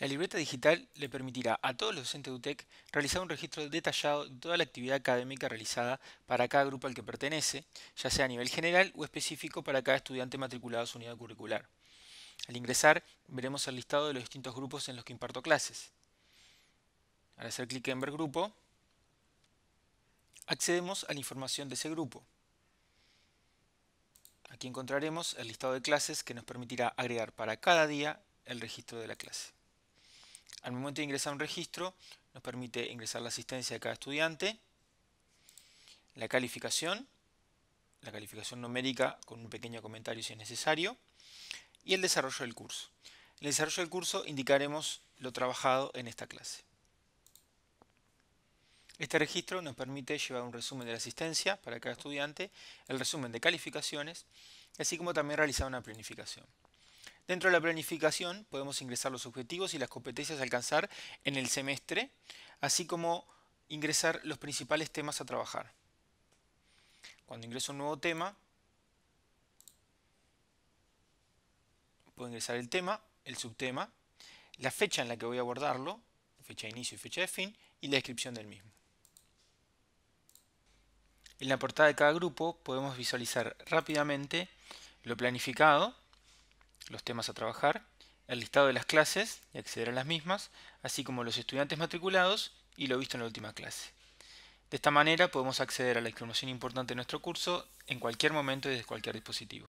La libreta digital le permitirá a todos los docentes de UTEC realizar un registro detallado de toda la actividad académica realizada para cada grupo al que pertenece, ya sea a nivel general o específico para cada estudiante matriculado a su unidad curricular. Al ingresar, veremos el listado de los distintos grupos en los que imparto clases. Al hacer clic en Ver Grupo, accedemos a la información de ese grupo. Aquí encontraremos el listado de clases que nos permitirá agregar para cada día el registro de la clase al momento de ingresar un registro, nos permite ingresar la asistencia de cada estudiante, la calificación, la calificación numérica con un pequeño comentario si es necesario, y el desarrollo del curso. En el desarrollo del curso indicaremos lo trabajado en esta clase. Este registro nos permite llevar un resumen de la asistencia para cada estudiante, el resumen de calificaciones, así como también realizar una planificación. Dentro de la planificación podemos ingresar los objetivos y las competencias a alcanzar en el semestre, así como ingresar los principales temas a trabajar. Cuando ingreso un nuevo tema, puedo ingresar el tema, el subtema, la fecha en la que voy a abordarlo, fecha de inicio y fecha de fin, y la descripción del mismo. En la portada de cada grupo podemos visualizar rápidamente lo planificado, los temas a trabajar, el listado de las clases y acceder a las mismas, así como los estudiantes matriculados y lo visto en la última clase. De esta manera podemos acceder a la información importante de nuestro curso en cualquier momento y desde cualquier dispositivo.